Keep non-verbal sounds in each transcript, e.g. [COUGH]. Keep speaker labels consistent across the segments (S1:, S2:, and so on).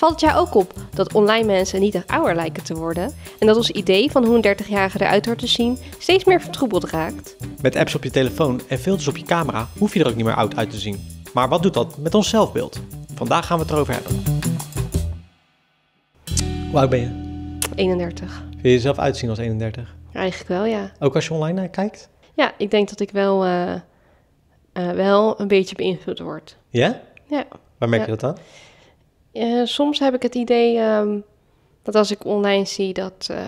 S1: Valt het jou ook op dat online mensen niet echt ouder lijken te worden en dat ons idee van hoe een 30-jarige eruit hoort te zien steeds meer vertroebeld raakt?
S2: Met apps op je telefoon en filters op je camera hoef je er ook niet meer oud uit te zien. Maar wat doet dat met ons zelfbeeld? Vandaag gaan we het erover hebben. Hoe oud ben je?
S1: 31.
S2: Wil je jezelf uitzien als 31?
S1: Eigenlijk wel, ja.
S2: Ook als je online naar eh, kijkt?
S1: Ja, ik denk dat ik wel, eh, eh, wel een beetje beïnvloed word.
S2: Ja? Ja. Waar merk je dat dan?
S1: Eh, soms heb ik het idee ehm, dat als ik online zie dat uh,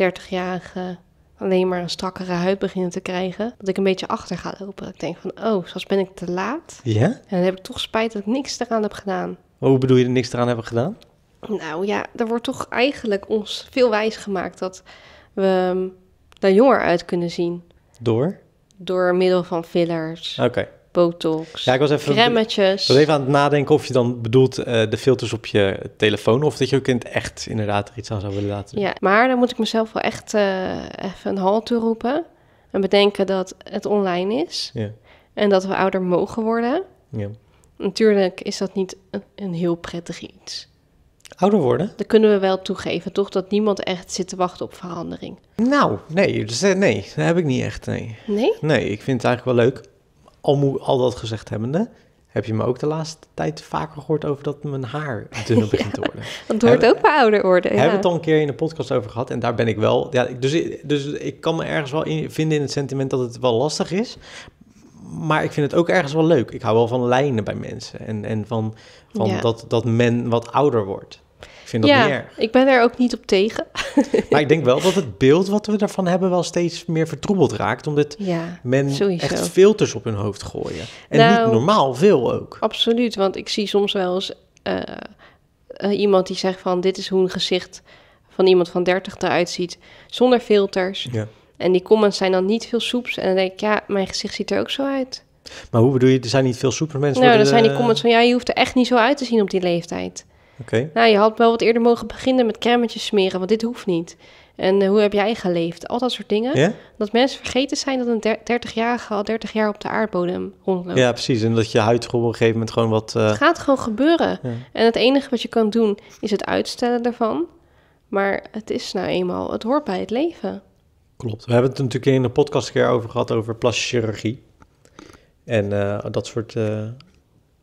S1: eh, 30-jarigen alleen maar een strakkere huid beginnen te krijgen, dat ik een beetje achter ga lopen. ik denk van, oh, zoals ben ik te laat. Ja? En dan heb ik toch spijt dat ik niks eraan heb gedaan.
S2: Hoe bedoel je niks eraan hebben gedaan?
S1: Nou ja, er wordt toch eigenlijk ons veel wijs gemaakt dat we ehm, daar jonger uit kunnen zien. Door? Door middel van fillers. Oké botox,
S2: ja, ik was even, remmetjes. Ik was even aan het nadenken of je dan bedoelt eh, de filters op je telefoon... of dat je ook in het echt inderdaad er iets aan zou willen laten doen. Ja,
S1: maar dan moet ik mezelf wel echt eh, even een halt toe roepen... en bedenken dat het online is ja. en dat we ouder mogen worden. Ja. Natuurlijk is dat niet een, een heel prettig
S2: iets. Ouder worden?
S1: Dat kunnen we wel toegeven, toch? Dat niemand echt zit te wachten op verandering.
S2: Nou, nee, dus, eh, nee dat heb ik niet echt, nee. Nee? Nee, ik vind het eigenlijk wel leuk al, al dat gezegd hebbende, heb je me ook de laatste tijd vaker gehoord over dat mijn haar dunner [LAUGHS] begint te worden. Dat hoort hebben, ook
S1: bij ouder worden. We hebben het
S2: al een keer in de podcast over gehad. En daar ben ik wel. Ja, dus, dus ik kan me ergens wel in, vinden in het sentiment dat het wel lastig is. Maar ik vind het ook ergens wel leuk. Ik hou wel van lijnen bij mensen. En, en van, van dat, dat men wat ouder wordt ja,
S1: ik ben daar ook niet op tegen.
S2: [LAUGHS] maar ik denk wel dat het beeld wat we daarvan hebben wel steeds meer vertroebeld raakt. Omdat ja, men echt filters op hun hoofd gooien. En niet nou, normaal veel ook.
S1: Absoluut, want ik zie soms wel eens eh, eh, iemand die zegt van... dit is hoe een gezicht van iemand van 30 eruit ziet, zonder filters. Ja. En die comments zijn dan niet veel soeps. En dan denk ik, ja, mijn gezicht ziet er ook zo uit.
S2: Maar hoe bedoel je, er zijn niet veel supermensen? mensen? Nou, dan zijn die comments
S1: van, ja, je hoeft er echt niet zo uit te zien op die leeftijd. Nou, je had wel wat eerder mogen beginnen met kermetjes smeren, want dit hoeft niet. En eh, hoe heb jij geleefd? Al dat soort dingen. Dat mensen vergeten zijn dat een 30-jarige al 30 jaar op de aardbodem rondloopt. Ja,
S2: precies. En dat je huid op een gegeven moment gewoon wat. Eh, het gaat
S1: gewoon gebeuren. En het enige wat je kan doen is het uitstellen daarvan. Maar het is nou eenmaal, het hoort bij het
S2: leven. Klopt. We hebben het natuurlijk in de podcast een keer over gehad over plastische chirurgie. En eh, dat soort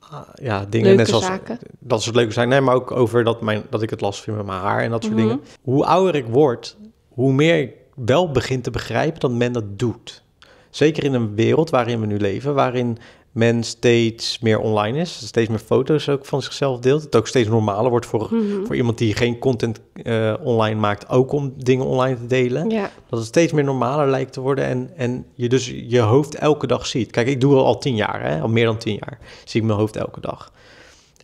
S2: Ah, ja, dingen. Leuke net zoals, zaken. Dat soort leuke zijn Nee, maar ook over dat, mijn, dat ik het last vind met mijn haar en dat soort mhm. dingen. Hoe ouder ik word, hoe meer ik wel begin te begrijpen dat men dat doet. Zeker in een wereld waarin we nu leven, waarin men steeds meer online is, steeds meer foto's ook van zichzelf deelt. Het ook steeds normaler wordt voor, mhm. voor iemand die geen content eh, online maakt, ook om dingen online te delen. Ja. Dat het steeds meer normaler lijkt te worden en, en je dus je hoofd elke dag ziet. Kijk, ik doe al, al tien jaar, hè? al meer dan tien jaar, zie ik mijn hoofd elke dag.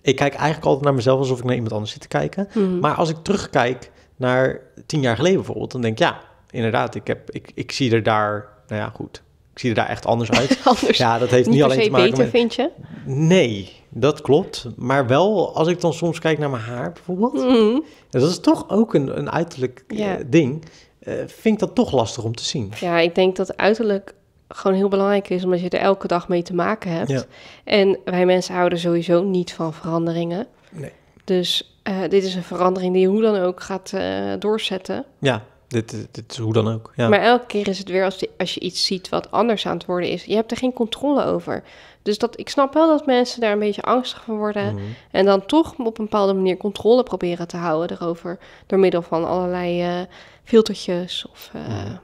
S2: Ik kijk eigenlijk altijd naar mezelf alsof ik naar iemand anders zit te kijken. Mhm. Maar als ik terugkijk naar tien jaar geleden bijvoorbeeld, dan denk ik ja, inderdaad, ik, heb, ik, ik zie er daar, nou ja, goed ik zie er daar echt anders uit. [LAUGHS] ja, dat heeft niet, alleen te maken beter, vind je? Nee, dat klopt. Maar wel als ik dan soms kijk naar mijn haar bijvoorbeeld. Mm Dat is toch ook een, een uiterlijk eh, ding. Uh, vind ik dat toch lastig om te zien.
S1: Ja, ik denk dat uiterlijk gewoon heel belangrijk is, omdat je er elke dag mee te maken hebt. En wij mensen houden sowieso niet van veranderingen. Nee. Dus eh, dit is een verandering die hoe dan ook gaat doorzetten.
S2: Ja dit, is hoe dan ook. Ja. Maar
S1: elke keer is het weer als, als je iets ziet wat anders aan het worden is. Je hebt er geen controle over. Dus dat, ik snap wel dat mensen daar een beetje angstig van worden. Mhm. En dan toch op een bepaalde manier controle proberen te houden erover. Door middel van allerlei eh, filtertjes of uh,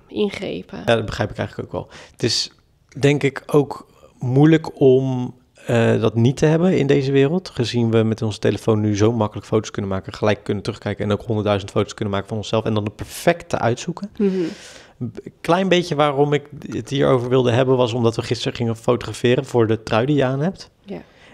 S1: ingrepen. Ja,
S2: dat begrijp ik eigenlijk ook wel. Het is denk ik ook moeilijk om eh, dat niet te hebben in deze wereld. Gezien we met onze telefoon nu zo makkelijk foto's kunnen maken, gelijk kunnen terugkijken en ook honderdduizend foto's kunnen maken van onszelf en dan de perfecte uitzoeken. Mm klein beetje waarom ik het hierover wilde hebben, was omdat we gisteren gingen fotograferen voor de trui die je aan hebt.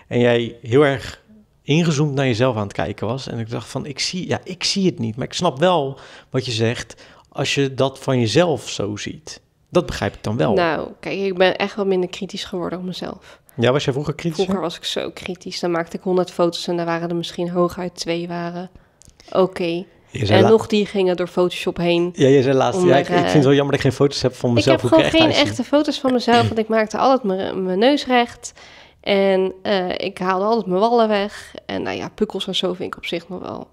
S2: En jij heel erg ingezoomd naar jezelf aan het kijken was. En ik dacht van, ik zie, ja, ik zie het niet. Maar ik snap wel wat je zegt als je dat van jezelf zo ziet. Dat begrijp ik dan wel. Nou,
S1: kijk, ik ben echt wel minder kritisch geworden op mezelf.
S2: Ja, was je vroeger kritisch? Vroeger
S1: was ik zo kritisch. Dan maakte ik 100 foto's en daar waren er misschien hooguit twee waren. Oké. En nog die gingen door Photoshop heen. Ja, je zei laatst. Ja, ik, vind het eh, wel jammer dat ik geen foto's heb van mezelf. Ik heb gewoon geen echte foto's van mezelf, want ik maakte altijd mijn, neus recht. En eh, ik haalde altijd mijn wallen weg. En nou ja, pukkels en zo vind ik op zich nog wel.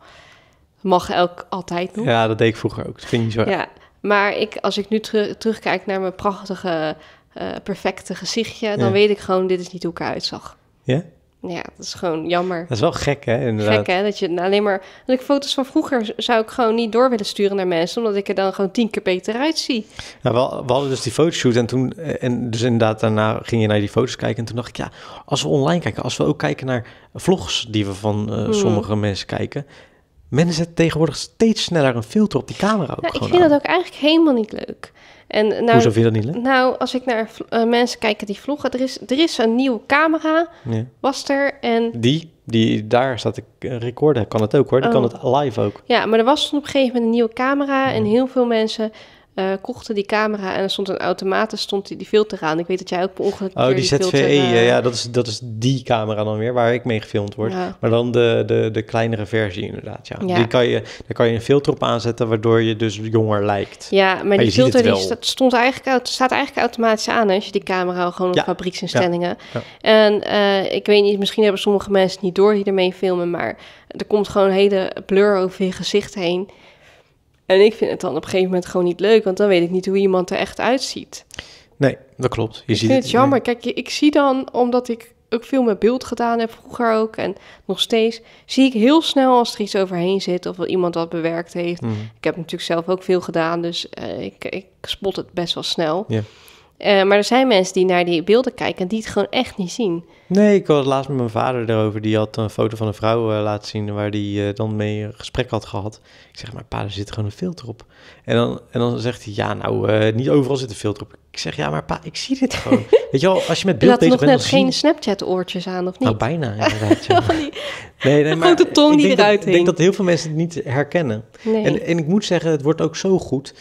S1: Mag elk altijd nog. Ja,
S2: dat deed ik vroeger ook. Dat vind je zo. Ja,
S1: maar ik, als ik nu terugkijk naar mijn prachtige eh, perfecte gezichtje, dan weet ik gewoon, dit is niet hoe ik eruit zag. Ja? Ja, dat is gewoon jammer. Dat is
S2: wel gek, hè? Inderdaad. Gek, hè?
S1: Dat je nou, alleen maar... Dat ik foto's van vroeger zou ik gewoon niet door willen sturen naar mensen... omdat ik er dan gewoon tien keer beter uitzie.
S2: Nou, we, hadden dus die fotoshoot en toen... Eh, en dus inderdaad, daarna ging je naar die foto's kijken... en toen dacht ik, ja, als we online kijken... als we ook kijken naar vlogs die we van eh, hmm. sommige mensen kijken... mensen zetten tegenwoordig steeds sneller een filter op die camera Ik vind dat
S1: ook eigenlijk helemaal niet leuk. En nou, Hoezo vind je dat niet leuk? Nou, als ik naar eh, mensen kijk die vloggen, er is, er is een nieuwe camera, was er. En...
S2: Die? Die, daar staat ik eh, recorden, kan het ook hoor. Die kan oh. het live ook.
S1: Ja, maar er was op een gegeven moment een nieuwe camera. En heel veel mensen eh, kochten die camera en er stond een automaat, stond die, filter aan. Ik weet dat jij ook per ongeluk... Oh, die, die e, eh, ja,
S2: dat is, dat is die camera dan weer waar ik mee gefilmd word. Maar dan de, de, de kleinere versie inderdaad, ja. Die kan je, daar kan je een filter op aanzetten, waardoor je dus jonger lijkt.
S1: Ja, maar, die filter die staat, stond eigenlijk, staat eigenlijk automatisch aan als je die camera gewoon op fabrieksinstellingen... En eh, ik weet niet, misschien hebben sommige mensen niet door die ermee filmen, maar er komt gewoon een hele pleur over je gezicht heen. En ik vind het dan op een gegeven moment gewoon niet leuk, want dan weet ik niet hoe iemand er echt uitziet.
S2: Nee, dat klopt. Je ik ziet vind het,
S1: jammer. Kijk, ik zie dan, omdat ik ook veel met beeld gedaan heb, vroeger ook en nog steeds, zie ik heel snel als er iets overheen zit of wat iemand dat bewerkt heeft. Mhm. Ik heb natuurlijk zelf ook veel gedaan, dus eh, ik, ik spot het best wel snel. Ja. Eh, maar er zijn mensen die naar die beelden kijken en die het gewoon echt niet zien.
S2: Nee, ik was laatst met mijn vader erover. Die had een foto van een vrouw eh, laten zien waar die eh, dan mee een gesprek had gehad. Ik zeg, maar pa, er zit gewoon een filter op. En dan, en dan zegt hij, ja, nou, niet overal zit een filter op. Ik zeg, ja, maar pa, ik zie dit gewoon. [LAUGHS] Weet je wel, als je met beeld bezig bent... Je nog net geen
S1: Snapchat-oortjes aan, of nou, niet?
S2: Nou, bijna, [LAUGHS] inderdaad. Ja. nee, nee, Grote tong die eruit Ik denk dat heel veel mensen het niet herkennen. En, en ik moet zeggen, het wordt ook zo goed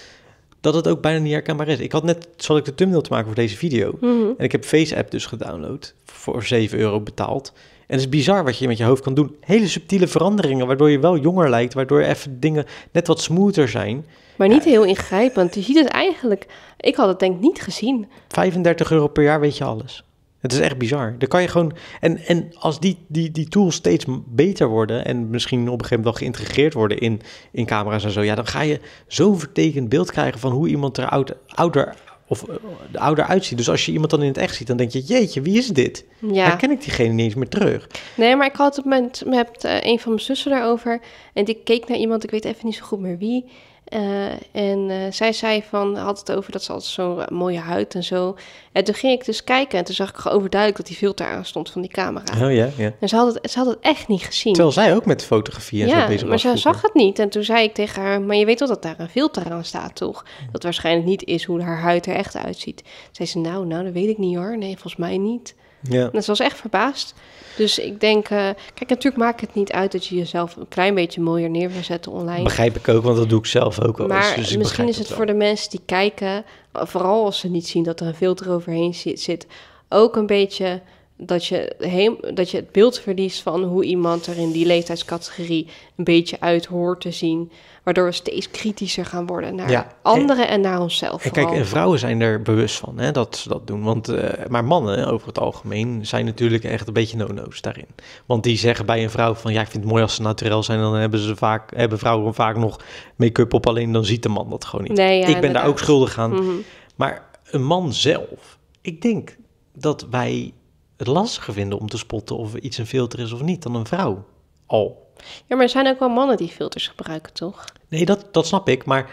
S2: dat het ook bijna niet herkenbaar is. Ik had net, zal ik de thumbnail te maken voor deze video. Mhm. En ik heb Face App dus gedownload. Voor 7 euro betaald. En het is bizar wat je met je hoofd kan doen. Hele subtiele veranderingen, waardoor je wel jonger lijkt. Waardoor even dingen net wat smoother zijn.
S1: Maar niet heel ingrijpend. Je ziet het eigenlijk... Ik had het denk ik niet gezien.
S2: 35 euro per jaar weet je alles. Het is echt bizar. Dan kan je gewoon. En, en als die, die, die tools steeds beter worden. en misschien op een gegeven moment wel geïntegreerd worden in, in camera's en zo. ja, dan ga je zo'n vertekend beeld krijgen van hoe iemand er ouder, ouder of eh, de ouder uitziet. Dus als je iemand dan in het echt ziet, dan denk je, jeetje, wie is dit? Ja. Herken ik diegene niet eens meer terug.
S1: Nee, maar ik had op het moment met eh, een van mijn zussen daarover. En die keek naar iemand, ik weet even niet zo goed meer wie. Eh, en eh, zij zei van, had het over dat ze altijd zo'n mooie huid en zo. En toen ging ik dus kijken en toen zag ik overduidelijk dat die filter aan stond van die camera. Oh ja, ja. En ze had, het, ze had het echt niet gezien. Terwijl
S2: zij ook met fotografie en zo bezig was. maar ze
S1: zag het niet. En toen zei ik tegen haar, maar je weet wel dat daar een filter aan staat, toch? Dat waarschijnlijk niet is hoe haar huid er echt uitziet. Zei ze, nou, nou, dat weet ik niet hoor. Nee, volgens mij niet. Ja. En dat was echt verbaasd. Dus ik denk, eh, kijk, natuurlijk maakt het niet uit dat je jezelf een klein beetje mooier neer wil zetten online. Begrijp
S2: ik ook, want dat doe ik zelf ook al. Maar dus misschien is het voor de
S1: mensen die kijken, vooral als ze niet zien dat er een filter overheen zit, ook een beetje dat je, heem, dat je het beeld verliest van hoe iemand er in die leeftijdscategorie een beetje uit hoort te zien. Waardoor we steeds kritischer gaan worden naar anderen en, naar onszelf. En kijk, en vrouwen
S2: zijn er bewust van hè, dat ze dat doen. Want, eh, maar mannen over het algemeen zijn natuurlijk echt een beetje no-no's daarin. Want die zeggen bij een vrouw van ja, ik vind het mooi als ze naturel zijn. Dan hebben, ze vaak, hebben vrouwen vaak nog make-up op. Alleen dan ziet de man dat gewoon niet. Nee, ik ben daar ook schuldig aan. Mhm. Maar een man zelf, ik denk dat wij het lastiger vinden om te spotten of iets een filter is of niet dan een vrouw. Al
S1: ja, maar er zijn ook wel mannen die filters gebruiken, toch?
S2: Nee, dat, dat snap ik. Maar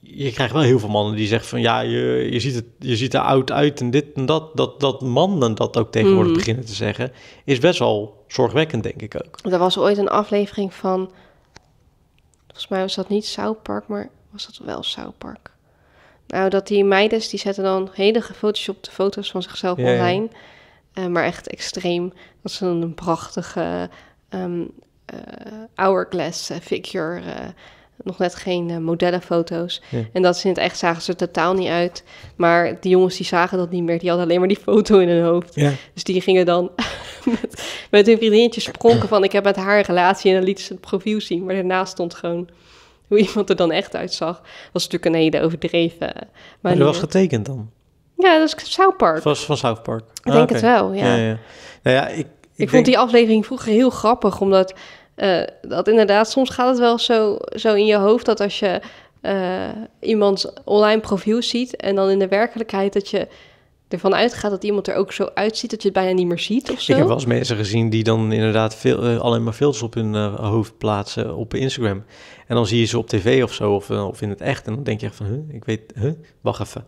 S2: je krijgt wel heel veel mannen die zeggen van ja, je, je, ziet, het, je ziet er oud uit en dit en dat. Dat, dat mannen dat ook tegenwoordig mhm. beginnen te zeggen, is best wel zorgwekkend, denk ik
S1: ook. Er was ooit een aflevering van, volgens mij was dat niet South Park, maar was dat wel South Park? Nou, dat die meiden, die zetten dan hele gefotoshopte foto's van zichzelf online. Eh, maar echt extreem. Dat ze dan een prachtige ehm, eh, hourglass eh, figure eh, nog net geen uh, modellenfoto's. En dat ze in het echt zagen ze er totaal niet uit. Maar die jongens die zagen dat niet meer. Die hadden alleen maar die foto in hun hoofd. Ja. Dus die gingen dan [LAUGHS] met, hun vriendinnetjes spronken van... ik heb met haar een relatie en dan lieten ze het profiel zien. Maar daarna stond gewoon hoe iemand er dan echt uitzag. was natuurlijk een hele overdreven Maar dat was getekend dan? Ja, dat is South Park. was van South Park?
S2: Ik denk ah, het wel, ja. ja. Nou ja ik, ik, vond die
S1: aflevering vroeger heel grappig, omdat eh, dat inderdaad, soms gaat het wel zo, zo in je hoofd dat als je uh, iemands online profiel ziet en dan in de werkelijkheid dat je ervan uitgaat dat iemand er ook zo uitziet dat je het bijna niet meer ziet of zo. Ik heb wel eens mensen
S2: gezien die dan inderdaad veel, eh, alleen maar filters op hun hoofd plaatsen op Instagram. En dan zie je ze op tv of zo of, of in het echt en dan denk je echt van, huh, ik weet, huh, wacht even,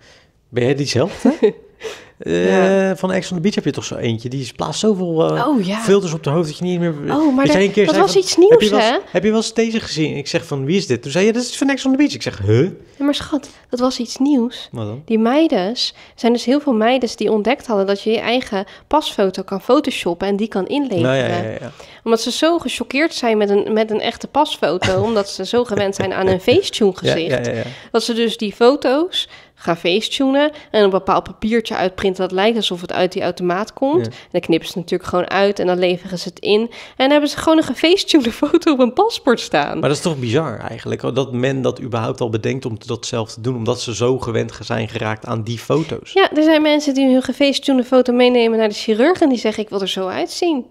S2: ben jij diezelfde? [LAUGHS] Uh, Van Ex on the Beach heb je toch zo eentje. Die plaatst zoveel uh, filters op de hoofd dat je niet meer... Oh, maar dat, keer dat was iets nieuws, heb je wel, hè? Heb je wel eens deze gezien? Ik zeg van, wie is dit? Toen zei je, dat is van Ex on the Beach. Ik zeg, huh?
S1: Ja, maar schat, dat was iets nieuws. Wat dan? Die meidens, zijn dus heel veel meidens die ontdekt hadden... dat je je eigen pasfoto kan photoshoppen en die kan inleveren. Nou, ja, Omdat ze zo gechoqueerd zijn met een, met een echte pasfoto... [LAUGHS] omdat ze zo gewend zijn aan een facetune gezicht... dat ze dus die foto's ga facetunen en een bepaald papiertje uitprinten dat lijkt alsof het uit die automaat komt. En dan knippen ze natuurlijk gewoon uit en dan leveren ze het in. En hebben ze gewoon een gefacetunede foto op een paspoort staan. Maar
S2: dat is toch bizar eigenlijk, oh, dat men dat überhaupt al bedenkt om dat zelf te doen, omdat ze zo gewend zijn geraakt aan die foto's.
S1: Ja, er zijn mensen die hun gefacetunede foto meenemen naar de chirurg en die zeggen ik wil er zo uitzien.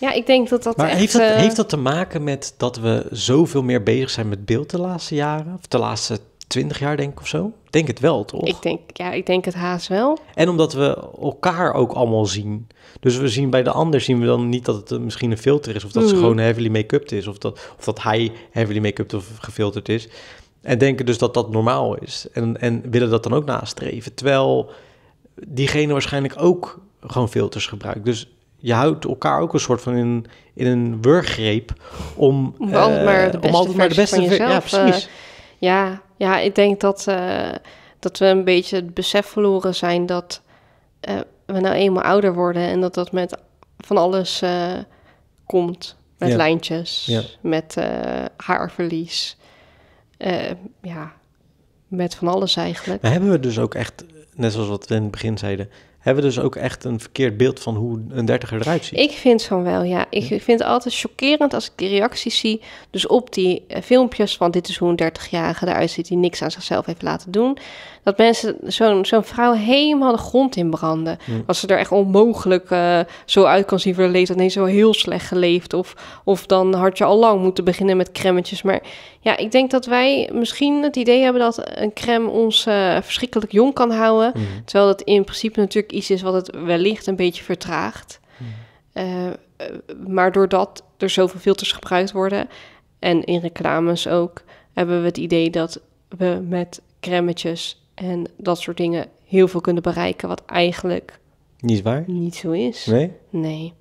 S1: Ja, ik denk dat dat. Maar heeft, dat, eh, heeft dat
S2: te maken met dat we zoveel meer bezig zijn met beeld de laatste jaren? Of de laatste twintig jaar, denk ik of zo. Denk het wel, toch?
S1: Ik denk, ja, ik denk het haast wel.
S2: En omdat we elkaar ook allemaal zien. Dus we zien bij de ander zien we dan niet dat het eh, misschien een filter is. Of dat ze mm. gewoon heavily make-up is. Of dat, of dat hij heavily make-up of gefilterd is. En denken dus dat dat normaal is. En, en willen dat dan ook nastreven. Terwijl diegene waarschijnlijk ook gewoon filters gebruikt. Dus je houdt elkaar ook een soort van in, in een wurggreep om, om altijd eh, maar de beste, maar de beste van jezelf, eh, ja, precies.
S1: ja, ja, ik denk dat, eh, dat we een beetje het besef verloren zijn dat eh, we nou eenmaal ouder worden en dat dat met van alles eh, komt. Met lijntjes, met haarverlies. ja, met van alles eigenlijk.
S2: hebben we dus ook echt, net zoals wat we in het begin zeiden, hebben we dus ook echt een verkeerd beeld van hoe een dertiger eruit ziet. Ik
S1: vind van wel, ja. Ik vind het altijd chockerend als ik die reacties zie. Dus op die eh, filmpjes van dit is hoe een dertigjarige eruit ziet die niks aan zichzelf heeft laten doen. Dat mensen zo'n vrouw helemaal de grond in branden. Als ze er echt onmogelijk eh, zo uit kan zien voor de leeftijd. Nee, zo heel slecht geleefd. Of, of dan had je al lang moeten beginnen met kremmetjes. Maar ja, ik denk dat wij misschien het idee hebben dat een crème ons eh, verschrikkelijk jong kan houden. Mhm. Terwijl dat in principe natuurlijk iets is wat het wellicht een beetje vertraagt. Mhm. Eh, maar doordat er zoveel filters gebruikt worden en in reclames ook, hebben we het idee dat we met crèmetjes en dat soort dingen heel veel kunnen bereiken, wat eigenlijk
S2: niet waar? Niet zo is. Nee?
S1: Nee.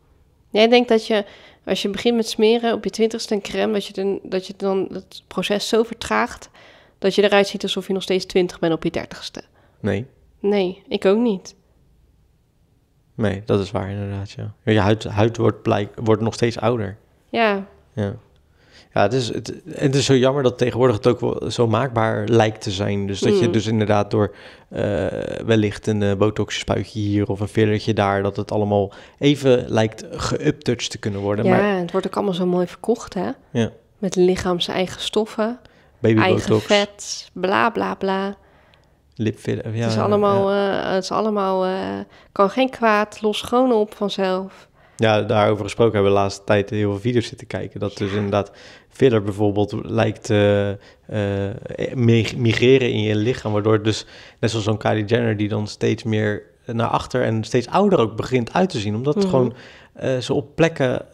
S1: Jij denkt dat je, als je begint met smeren op je twintigste een crème, dat je, dan, dat je dan het proces zo vertraagt dat je eruit ziet alsof je nog steeds twintig bent op je dertigste. Nee. Nee, ik ook niet.
S2: Nee, dat is waar inderdaad, ja. Je huid, huid wordt, blijk, wordt nog steeds ouder. Ja. Ja. Ja, het is, het, het is zo jammer dat tegenwoordig het ook wel zo maakbaar lijkt te zijn. Dus dat je hmm. dus inderdaad door eh, wellicht een uh, eh, botox-spuitje hier of een fillertje daar... dat het allemaal even lijkt geuptouched te kunnen worden. Ja, maar, het
S1: wordt ook allemaal zo mooi verkocht, hè? Ja. Met lichaams eigen stoffen, Baby eigen vet, bla bla bla.
S2: Lipfiller, ja. Het is allemaal,
S1: ja. Eh, het is allemaal kan geen kwaad, los gewoon op vanzelf.
S2: Ja, daarover gesproken hebben we de laatste tijd heel veel video's zitten kijken. Dat dus inderdaad filler bijvoorbeeld lijkt uh, migreren in je lichaam. Waardoor het dus, net zoals zo'n Kylie Jenner die dan steeds meer naar achter en steeds ouder ook begint uit te zien. Omdat mm gewoon eh, ze op plekken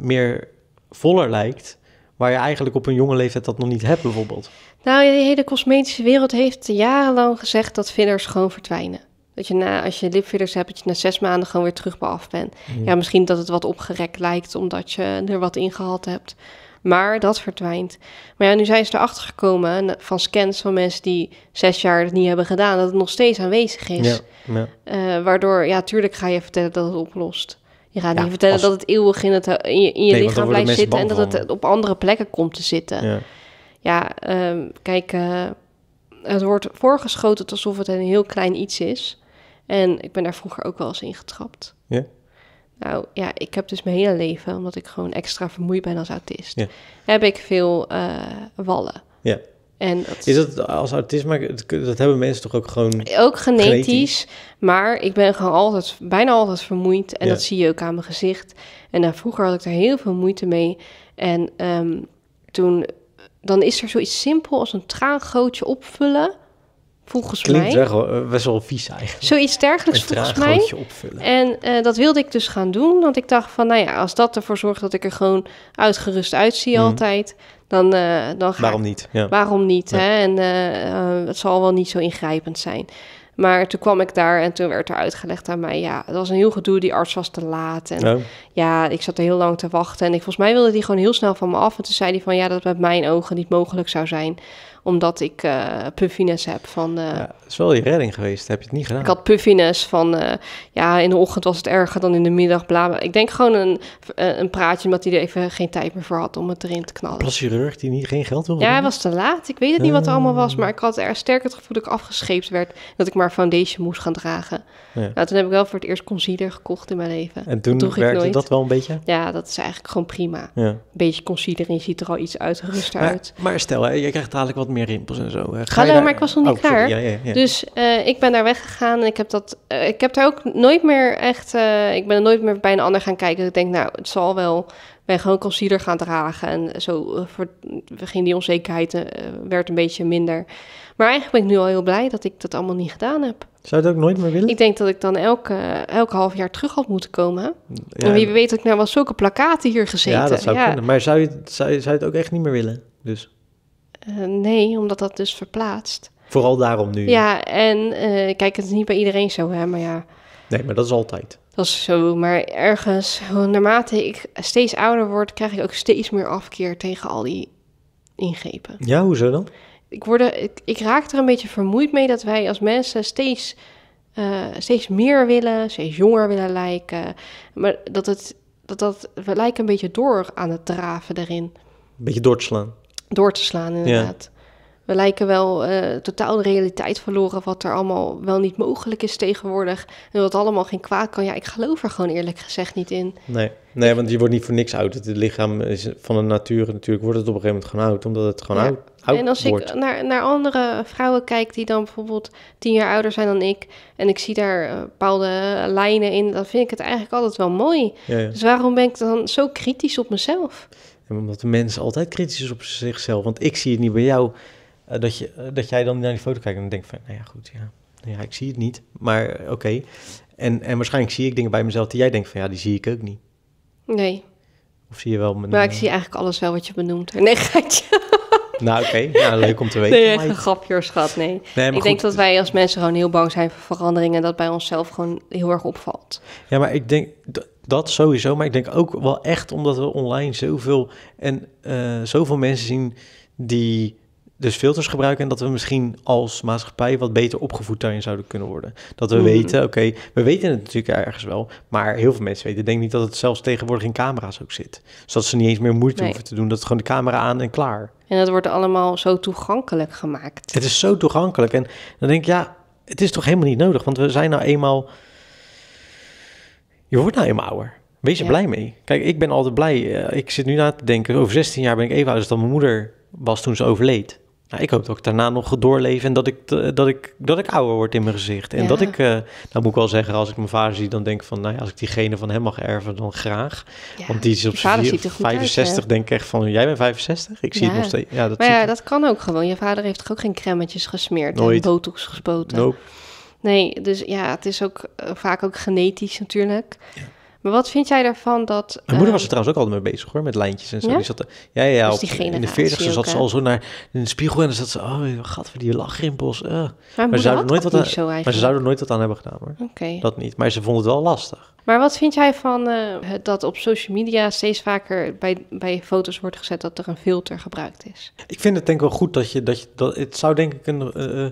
S2: meer voller lijkt. Waar je eigenlijk op een jonge leeftijd dat nog niet hebt bijvoorbeeld.
S1: Nou, de hele cosmetische wereld heeft jarenlang gezegd dat fillers gewoon verdwijnen. Dat je na, als je lipfillers hebt, dat je na zes maanden gewoon weer terug bij af bent. Hmm. Ja, misschien dat het wat opgerekt lijkt, omdat je er wat in gehad hebt. Maar dat verdwijnt. Maar ja, nu zijn ze erachter gekomen van scans van mensen die zes jaar het niet hebben gedaan, dat het nog steeds aanwezig is. Ja, ja. Eh, waardoor, ja, tuurlijk ga je vertellen dat het oplost. Je gaat ja, niet vertellen dat het eeuwig in, het, in je, lichaam blijft zitten en dat het op andere plekken komt te zitten. Ja, ehm, kijk, eh, het wordt voorgeschoten alsof het een heel klein iets is. En ik ben daar vroeger ook wel eens in getrapt. Ja? Nou ja, ik heb dus mijn hele leven, omdat ik gewoon extra vermoeid ben als autist, heb ik veel eh, wallen. Ja.
S2: En dat, is dat als maar dat hebben mensen toch ook gewoon. Ook genetisch,
S1: maar ik ben gewoon altijd, bijna altijd vermoeid. En dat zie je ook aan mijn gezicht. En dan eh, vroeger had ik daar heel veel moeite mee. En ehm, toen, dan is er zoiets simpel als een traangootje opvullen volgens Klinkt mij.
S2: Klinkt eh, best wel vies eigenlijk. Zoiets dergelijks een volgens mij. Opvullen.
S1: En eh, dat wilde ik dus gaan doen, want ik dacht van, nou ja, als dat ervoor zorgt dat ik er gewoon uitgerust uitzie mhm. altijd, dan, uh, dan ga Waarom niet? Ja. Waarom niet? Hè? En uh, het zal wel niet zo ingrijpend zijn. Maar toen kwam ik daar en toen werd er uitgelegd aan mij, ja, het was een heel gedoe, die arts was te laat. En ja, ik zat er heel lang te wachten en ik, volgens mij wilde die gewoon heel snel van me af. En toen zei hij van, ja, dat met mijn ogen niet mogelijk zou zijn omdat ik uh, puffiness heb van... Uh, ja, het is wel je
S2: redding geweest, heb je het niet gedaan. Ik had
S1: puffiness van, eh, ja, in de ochtend was het erger dan in de middag, bla, Ik denk gewoon een, een praatje, omdat hij er even geen tijd meer voor had om het erin te knallen. Plus
S2: chirurg die niet, geen geld wilde? Ja, hij was
S1: te laat. Ik weet het niet wat er allemaal was, maar ik had er sterk het gevoel dat ik afgescheept werd. Dat ik maar foundation moest gaan dragen. Ja. Nou, toen heb ik wel voor het eerst concealer gekocht in mijn leven. En toen, toen werkte dat wel een beetje? Ja, dat is eigenlijk gewoon prima. Ja. Een beetje concealer en je ziet er al iets uitgerust uit. Maar
S2: stel, hè, je krijgt dadelijk wat meer rimpels en zo. Ga Hallo, nou, maar ik was nog niet oh, klaar. Dus
S1: eh, ik ben daar weggegaan en ik heb dat... Eh, ik heb daar ook nooit meer echt... Eh, ik ben er nooit meer bij een ander gaan kijken. Ik denk, nou, het zal wel... wij gewoon concealer gaan dragen. En zo voor, ging die onzekerheid werd een beetje minder. Maar eigenlijk ben ik nu al heel blij dat ik dat allemaal niet gedaan heb.
S2: Zou je het ook nooit meer willen? Ik
S1: denk dat ik dan elke, elke half jaar terug had moeten komen. en wie weet dat ik nou wel zulke plakaten hier gezeten. Ja, dat zou kunnen.
S2: Maar zou je, zou, je, zou je het ook echt niet meer willen? Dus.
S1: Eh, nee, omdat dat dus verplaatst.
S2: Vooral daarom nu. Ja,
S1: en eh, kijk, het is niet bij iedereen zo, hè, maar ja.
S2: Nee, maar dat is altijd.
S1: Dat is zo, maar ergens, naarmate ik steeds ouder word, krijg ik ook steeds meer afkeer tegen al die ingrepen.
S2: Ja, hoezo dan?
S1: Ik, word er, ik, ik raak er een beetje vermoeid mee dat wij als mensen steeds, eh, steeds meer willen, steeds jonger willen lijken. Maar dat, het, dat, dat we lijken een beetje door aan het draven daarin. Een
S2: beetje doorslaan
S1: door te slaan, inderdaad. We lijken wel eh, totaal de realiteit verloren wat er allemaal wel niet mogelijk is tegenwoordig. En wat allemaal geen kwaad kan. Ja, ik geloof er gewoon eerlijk gezegd niet in.
S2: Nee, nee want je wordt niet voor niks oud. Het lichaam is van de natuur natuurlijk, wordt het op een gegeven moment gewoon oud, omdat het gewoon oud, wordt. En als ik
S1: naar, naar andere vrouwen kijk die dan bijvoorbeeld tien jaar ouder zijn dan ik. En ik zie daar eh, bepaalde lijnen in, dan vind ik het eigenlijk altijd wel mooi. Dus waarom ben ik dan zo kritisch op mezelf?
S2: En omdat de mensen altijd kritisch is op zichzelf. Want ik zie het niet bij jou. Eh, dat, je, eh, dat jij dan naar die foto kijkt en denkt van, nou ja, goed, ja. Ja, ik zie het niet, maar eh, oké. En, en waarschijnlijk zie ik dingen bij mezelf die jij denkt van, ja, die zie ik ook niet. Nee. Of zie je wel... maar ik zie
S1: eigenlijk alles wel wat je benoemt. [LAUGHS] Nee, gaatje.
S2: Nou, oké. Okay. leuk om te weten. Nee,
S1: grapje schat. Nee. ik denk dat wij als mensen gewoon heel bang zijn voor veranderingen... dat bij onszelf gewoon heel erg opvalt.
S2: Ja, maar ik denk dat sowieso, maar ik denk ook wel echt omdat we online zoveel en uh, zoveel mensen zien die dus filters gebruiken en dat we misschien als maatschappij wat beter opgevoed daarin zouden kunnen worden. Dat we mm. weten, oké, we weten het natuurlijk ergens wel, maar heel veel mensen weten denk niet dat het zelfs tegenwoordig in camera's ook zit. Dus dat ze niet eens meer moeite hoeven te doen, dat gewoon de camera aan en klaar.
S1: En dat wordt allemaal zo toegankelijk
S2: gemaakt. Het is zo toegankelijk en dan denk ik, ja, het is toch helemaal niet nodig, want we zijn nou eenmaal je wordt nou helemaal ouder. Wees je blij mee. Kijk, ik ben altijd blij. Eh, ik zit nu na te denken, over 16 jaar ben ik even als dan mijn moeder was toen ze overleed. Nou, ik hoop dat ik daarna nog doorleef en dat ik, dat ik, dat ik ouder word in mijn gezicht. En dat ik, Dan eh, nou moet ik wel zeggen, als ik mijn vader zie, dan denk ik van, nou ja, als ik diegene van hem mag erven, dan graag. Want die is op zijn 65, denk ik echt van, jij bent 65? Ik zie het nog steeds. Ja, dat maar ja,
S1: dat kan ook gewoon. Je vader heeft toch ook geen kremmetjes gesmeerd Nooit. en botox gespoten? Nee, dus ja, het is ook eh, vaak ook genetisch natuurlijk. Ja. Maar wat vind jij daarvan dat... Mijn moeder was er
S2: ehm, trouwens ook altijd mee bezig hoor, met lijntjes en zo. Ja? Die zat ja, ja, dus op, in de veertigste zat ze al zo naar in de spiegel en dan zat ze... Oh, gat voor die lachrimpels. Eh. Maar, ze zouden nooit wat aan, zo maar ze zouden nooit wat aan hebben gedaan hoor. Oké. Dat niet, maar ze vond het wel lastig.
S1: Maar wat vind jij van uh, dat op social media steeds vaker bij, bij foto's wordt gezet dat er een filter gebruikt is?
S2: Ik vind het denk ik wel goed dat je... Dat je dat, het zou denk ik een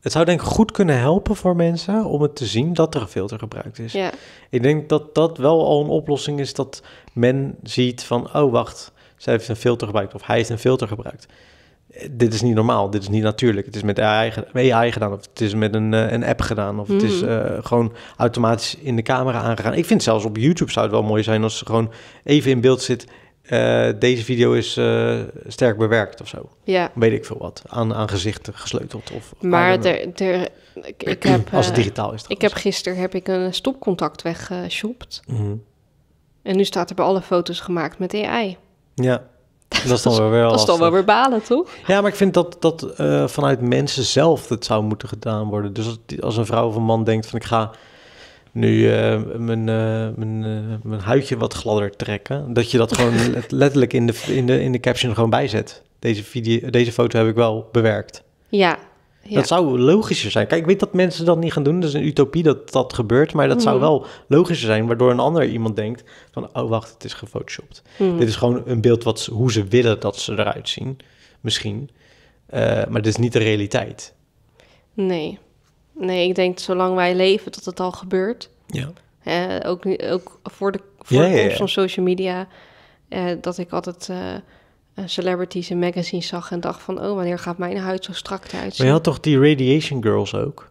S2: het zou denk ik goed kunnen helpen voor mensen om het te zien dat er een filter gebruikt is. Ja. Ik denk dat dat wel al een oplossing is dat men ziet van, oh wacht, zij heeft een filter gebruikt of hij heeft een filter gebruikt. Dit is niet normaal, dit is niet natuurlijk. Het is met AI, AI gedaan of het is met een, eh, een app gedaan of het is mhm. eh, gewoon automatisch in de camera aangegaan. Ik vind zelfs op YouTube zou het wel mooi zijn als ze gewoon even in beeld zit eh, deze video is eh, sterk bewerkt of zo. Ja. Weet ik veel wat. Aan, aan gezichten gesleuteld. Of, maar er, ik, heb... [CLEARS THROAT] Als het eh, digitaal is
S1: Ik heb gisteren heb ik een stopcontact weggeshopt. Mhm. En nu staat er bij alle foto's gemaakt met AI.
S2: Ja. Dat, is dan wel weer [LAUGHS] Dat is dan wel
S1: balen, toch?
S2: Ja, maar ik vind dat, dat vanuit mensen zelf dat zou moeten gedaan worden. Dus als een vrouw of een man denkt van ik ga nu eh, mijn, eh, mijn, eh, mijn huidje wat gladder trekken. Dat je dat gewoon [LAUGHS] letterlijk in de, in, de, in de caption gewoon bijzet. Deze, video, deze foto heb ik wel bewerkt.
S1: Ja, Dat
S2: zou logischer zijn. Kijk, ik weet dat mensen dat niet gaan doen. Dat is een utopie dat dat gebeurt. Maar dat zou mhm. wel logischer zijn, waardoor een ander iemand denkt van... oh, wacht, het is gefotoshopt. Mhm. Dit is gewoon een beeld wat, ze, hoe ze willen dat ze eruit zien, misschien. maar dit is niet de realiteit.
S1: Nee. Nee, ik denk zolang wij leven dat het al gebeurt. Ja. ook, ook voor de, voor ja, van social media. Eh, dat ik altijd eh, eh, celebrities en magazines zag en dacht van... oh, wanneer gaat mijn huid zo strak eruit Maar je had
S2: toch die Radiation Girls ook?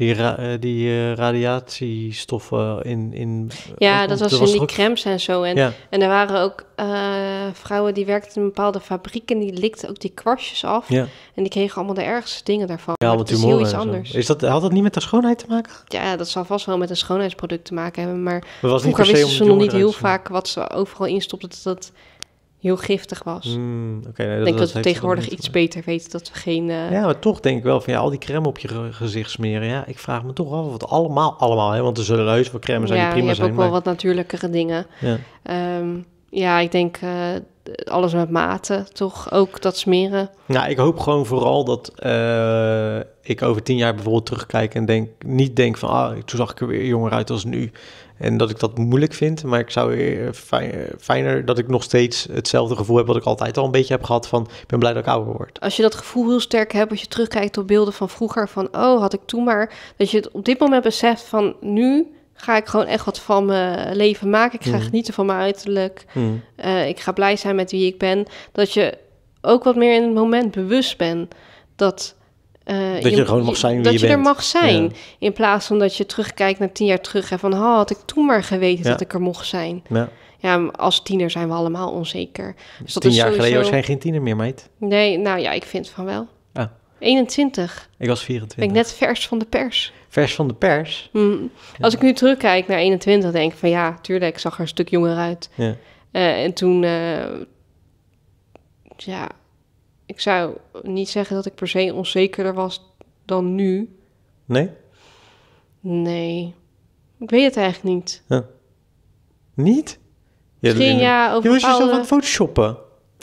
S2: die, eh, die eh, radiatiestoffen in... in eh, ja, dat was in die
S1: crèmes en zo. En, ja. en er waren ook vrouwen die werkten in bepaalde fabrieken die likten ook die kwastjes af. Ja. En die kregen allemaal de ergste dingen daarvan. Ja, want is heel iets anders. Is
S2: dat, had dat niet met de schoonheid te maken?
S1: Ja, dat zal vast wel met een schoonheidsproduct te maken hebben. Maar, was vroeger wisten ze nog niet heel vaak... wat ze overal instopten dat... dat heel giftig was. Hmm, nee, ik denk dat, we tegenwoordig iets van. beter weten dat we geen. Eh, ja,
S2: maar toch denk ik wel van ja, al die crème op je gezicht smeren. Ja, ik vraag me toch af of het allemaal, allemaal, hè, want er zullen heus wel crèmes zijn ja, die prima zijn. Ja, je hebt zijn, ook wel wat
S1: natuurlijkere dingen. Ja, ehm, ja ik denk eh, alles met mate, toch ook dat smeren.
S2: Nou, ik hoop gewoon vooral dat eh, ik over tien jaar bijvoorbeeld terugkijk en denk, niet denk van ah, toen zag ik er weer jonger uit als nu. En dat ik dat moeilijk vind. Maar ik zou eh, eh, fijner dat ik nog steeds hetzelfde gevoel heb wat ik altijd al een beetje heb gehad van ik ben blij dat ik ouder word.
S1: Als je dat gevoel heel sterk hebt, als je terugkijkt op beelden van vroeger van oh, had ik toen maar. Dat je het op dit moment beseft van nu ga ik gewoon echt wat van mijn leven maken. Ik ga genieten mhm. van mijn uiterlijk. Mhm. Eh, ik ga blij zijn met wie ik ben. Dat je ook wat meer in het moment bewust bent dat eh, dat je, er gewoon mag zijn wie dat je, er mag zijn. In plaats van dat je terugkijkt naar tien jaar terug en van... Oh, had ik toen maar geweten dat ik er mocht zijn. Ja. ja. als tiener zijn we allemaal onzeker. Dus dat tien jaar sowieso... geleden zijn geen tiener meer, meid. Nee, nou ja, ik vind van wel. Ah. 21.
S2: Ik was 24. Ben ik
S1: net vers van de pers.
S2: Vers van de pers?
S1: Mm. Als ik nu terugkijk naar 21, denk ik van... Ja, tuurlijk, ik zag er een stuk jonger uit. Uh, en toen... Eh, ja, ik zou niet zeggen dat ik per se onzekerder was dan nu. Nee? Nee. Ik weet het eigenlijk niet.
S2: Ja. Niet? Ja, Misschien over Je was bepaalde... jezelf aan het photoshoppen.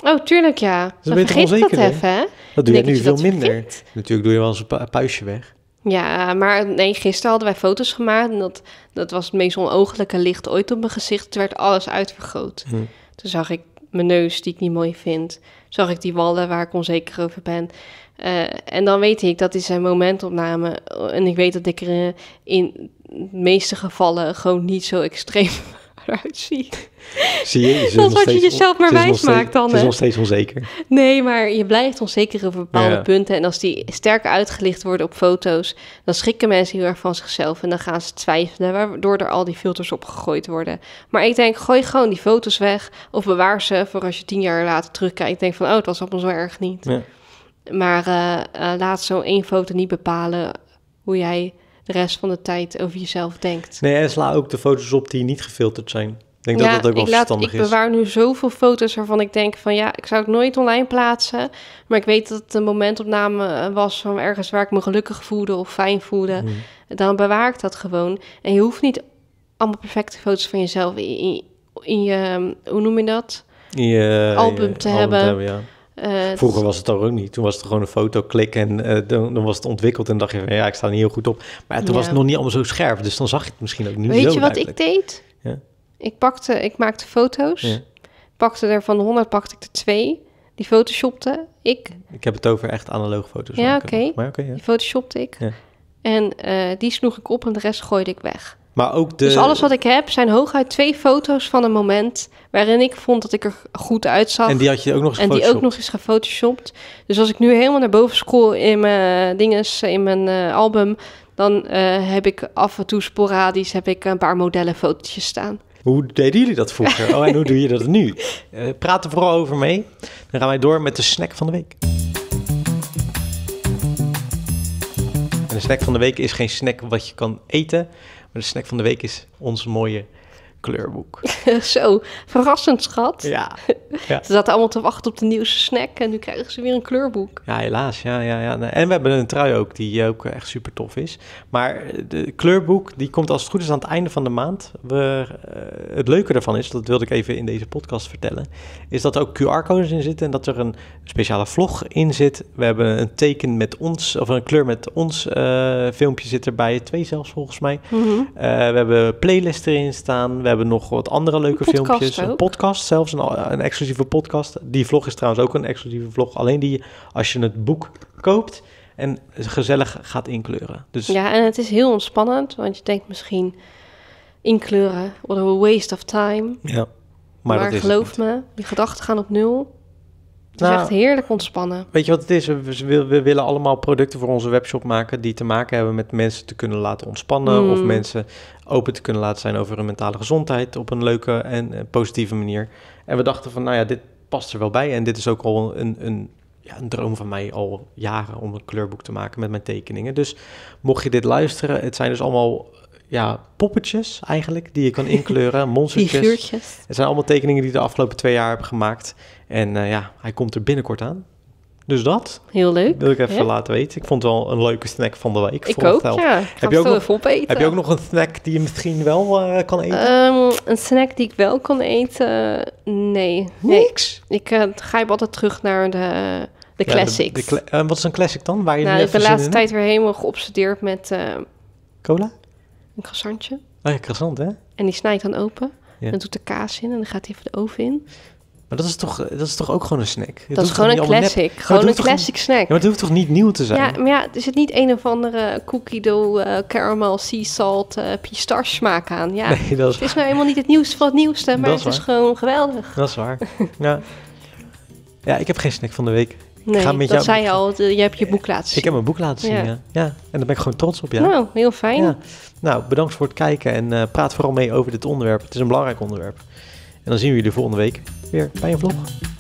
S1: Oh, tuurlijk ja. Dat je toch onzeker, dat even, hè? Dat doe je nu veel
S2: minder. Natuurlijk doe je wel eens een pu puistje weg.
S1: Ja, maar nee, gisteren hadden wij foto's gemaakt en dat, dat was het meest onogelijke licht ooit op mijn gezicht. Het werd alles uitvergroot. Hm. Toen zag ik mijn neus die ik niet mooi vind. Zag ik die wallen waar ik onzeker over ben. Eh, en dan weet ik, dat is een momentopname. En ik weet dat ik er eh, in de meeste gevallen gewoon niet zo extreem eruit zie. je? [LAUGHS] dat wat je jezelf maar wijs maakt dan. Het is nog steeds onzeker. Nee, maar je blijft onzeker op bepaalde punten. En als die sterk uitgelicht worden op foto's, dan schrikken mensen heel erg van zichzelf. En dan gaan ze twijfelen, waardoor er al die filters op gegooid worden. Maar ik denk, gooi gewoon die foto's weg. Of bewaar ze voor als je tien jaar later terugkijkt. Ik denk van, oh, het was allemaal wel erg niet. Ja. Maar eh, eh, laat zo één foto niet bepalen hoe jij de rest van de tijd over jezelf denkt.
S2: Nee, en sla ook de foto's op die niet gefilterd zijn. Ik denk dat dat ook wel ik verstandig laat, is. Ik bewaar
S1: nu zoveel foto's waarvan ik denk van ja, ik zou het nooit online plaatsen. Maar ik weet dat het een momentopname eh, was van ergens waar ik me gelukkig voelde of fijn voelde. Mhm. Dan bewaar ik dat gewoon. En je hoeft niet allemaal perfecte foto's van jezelf in, in, je, ehm, hoe noem je
S2: dat? je album, eh, te, hebben. te hebben. ja. Eh, Vroeger dus- was het al ook niet. Toen was het gewoon een fotoklik en eh, dan, dan, was het ontwikkeld en dacht je van ja, ik sta niet heel goed op. Maar toen was het nog niet allemaal zo scherp, dus dan zag je het misschien ook niet Weet zo Weet je wat ik deed? Ja.
S1: Ik, pakte, ik maakte foto's, pakte er van de 100 pakte ik er twee. Die photoshopte ik.
S2: Ik heb het over echt analoge foto's ja, Maar oké. die
S1: photoshopte ik. En eh, die sloeg ik op en de rest gooide ik
S2: weg. Maar ook de... Dus alles wat
S1: ik heb zijn hooguit twee foto's van een moment waarin ik vond dat ik er goed uitzag. En die had je ook nog eens En die ook nog eens gefotoshopt. Dus als ik nu helemaal naar boven scroll in mijn eh, dinges, in mijn eh, album, dan eh, heb ik af en toe sporadisch heb ik een paar modellenfotootjes staan.
S2: Hoe deden jullie dat vroeger? [LAUGHS] Oh, en hoe doe je dat nu? Uh, praat er vooral over mee. Dan gaan wij door met de snack van de week. En de snack van de week is geen snack wat je kan eten, de snack van de week is ons mooie kleurboek.
S1: [LAUGHS] Zo, verrassend schat. Ja.
S2: [LAUGHS] Ze zaten
S1: allemaal te wachten op de nieuwste snack en nu krijgen ze weer een kleurboek.
S2: Ja, helaas. Ja, ja, ja. En we hebben een trui ook die eh, ook echt super tof is. Maar eh, de kleurboek die komt als het goed is aan het einde van de maand. We, eh, het leuke ervan is, dat wilde ik even in deze podcast vertellen, is dat er ook QR-codes in zitten en dat er een speciale vlog in zit. We hebben een teken met ons, of een kleur met ons filmpje zit erbij. Twee zelfs volgens mij. Mhm. we hebben playlists erin staan. We hebben nog wat andere leuke filmpjes. Een podcast zelfs, een, een extra exclusieve podcast. Die vlog is trouwens ook een exclusieve vlog. Alleen die als je het boek koopt en gezellig gaat inkleuren. Dus...
S1: Ja, en het is heel ontspannend, want je denkt misschien inkleuren, what a waste of time.
S2: Ja, maar geloof
S1: me, die gedachten gaan op nul. Het is echt nou, heerlijk ontspannen.
S2: Weet je wat het is? We, willen allemaal producten voor onze webshop maken die te maken hebben met mensen te kunnen laten ontspannen mm. of mensen open te kunnen laten zijn over hun mentale gezondheid op een leuke en eh, positieve manier. En we dachten van, nou ja, dit past er wel bij. En dit is ook al een, een ja, een droom van mij al jaren om een kleurboek te maken met mijn tekeningen. Dus mocht je dit luisteren, het zijn dus allemaal ja, poppetjes eigenlijk die je kan inkleuren, [LAUGHS] monstertjes. Het zijn allemaal tekeningen die ik de afgelopen twee jaar heb gemaakt. En eh, ja, hij komt er binnenkort aan. Dus dat.
S1: Heel leuk. Wil ik even laten
S2: weten. Ik vond het wel een leuke snack van de week. Ik ook, Heb je ook, nog, heb je ook nog een snack die je misschien wel eh, kan eten?
S1: Ehm, een snack die ik wel kan eten? Nee. Niks? Ik uh, ga altijd terug naar de, de classics.
S2: wat is een classic dan? Waar je ik nou, de laatste tijd
S1: weer helemaal geobsedeerd met... Cola? Een croissantje. Oh ja, croissant hè? En die snijdt dan open. Ja. En doet de kaas in en dan gaat hij even de oven in.
S2: Maar dat is toch, dat is toch ook gewoon een snack? dat is gewoon een classic. Gewoon een classic snack. Ja, maar het hoeft toch niet nieuw te zijn? Ja, maar
S1: ja, er zit niet een of andere cookie dough, eh, caramel, sea salt, uh, pistache smaak aan. Ja, nee, dat is het is nou helemaal niet het nieuwste van het nieuwste, maar het is gewoon geweldig.
S2: Dat is waar. ja. ja, ik heb geen snack van de week. Nee, dat jou... zei
S1: je al. Je hebt je boek laten zien. Ik heb
S2: mijn boek laten zien, ja. ja. En daar ben ik gewoon trots op, ja. Nou,
S1: heel fijn. Ja.
S2: Nou, bedankt voor het kijken en eh, praat vooral mee over dit onderwerp. Het is een belangrijk onderwerp. En dan zien we jullie volgende week weer bij een vlog.